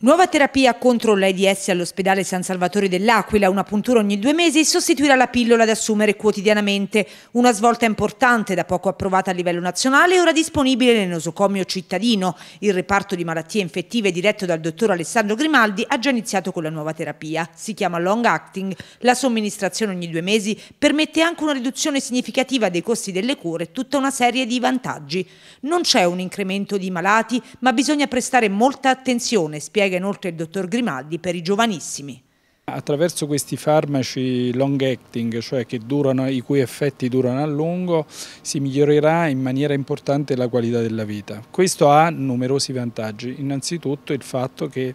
Nuova terapia contro l'AIDS all'ospedale San Salvatore dell'Aquila, una puntura ogni due mesi, sostituirà la pillola da assumere quotidianamente. Una svolta importante, da poco approvata a livello nazionale, ora disponibile nel nosocomio cittadino. Il reparto di malattie infettive diretto dal dottor Alessandro Grimaldi ha già iniziato con la nuova terapia. Si chiama long acting. La somministrazione ogni due mesi permette anche una riduzione significativa dei costi delle cure e tutta una serie di vantaggi. Non c'è un incremento di malati, ma bisogna prestare molta attenzione, spiega spiega inoltre il dottor Grimaldi per i giovanissimi. Attraverso questi farmaci long acting, cioè durano, i cui effetti durano a lungo, si migliorerà in maniera importante la qualità della vita. Questo ha numerosi vantaggi, innanzitutto il fatto che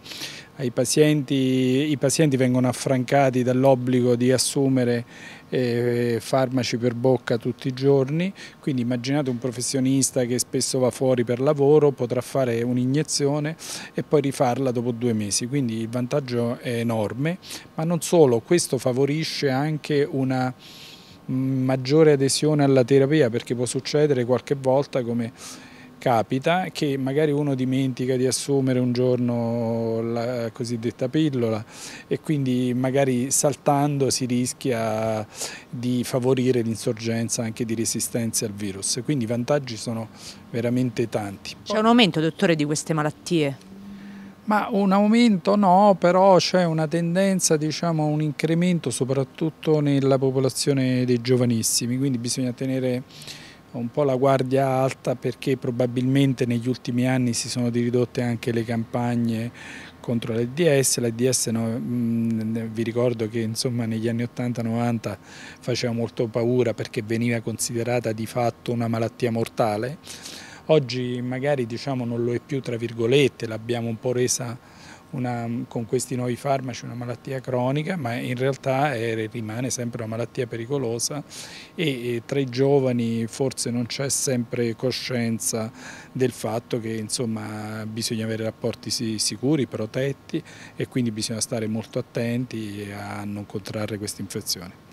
Pazienti, i pazienti vengono affrancati dall'obbligo di assumere eh, farmaci per bocca tutti i giorni, quindi immaginate un professionista che spesso va fuori per lavoro, potrà fare un'iniezione e poi rifarla dopo due mesi, quindi il vantaggio è enorme, ma non solo, questo favorisce anche una mm, maggiore adesione alla terapia perché può succedere qualche volta come capita che magari uno dimentica di assumere un giorno la cosiddetta pillola e quindi magari saltando si rischia di favorire l'insorgenza anche di resistenza al virus, quindi i vantaggi sono veramente tanti. C'è un aumento, dottore, di queste malattie? Ma un aumento no, però c'è una tendenza, diciamo, un incremento soprattutto nella popolazione dei giovanissimi, quindi bisogna tenere un po' la guardia alta perché probabilmente negli ultimi anni si sono ridotte anche le campagne contro l'AIDS, l'AIDS no, mm, vi ricordo che insomma, negli anni 80-90 faceva molto paura perché veniva considerata di fatto una malattia mortale, oggi magari diciamo, non lo è più tra virgolette, l'abbiamo un po' resa una, con questi nuovi farmaci una malattia cronica, ma in realtà è, rimane sempre una malattia pericolosa e, e tra i giovani forse non c'è sempre coscienza del fatto che insomma, bisogna avere rapporti sicuri, protetti e quindi bisogna stare molto attenti a non contrarre queste infezioni.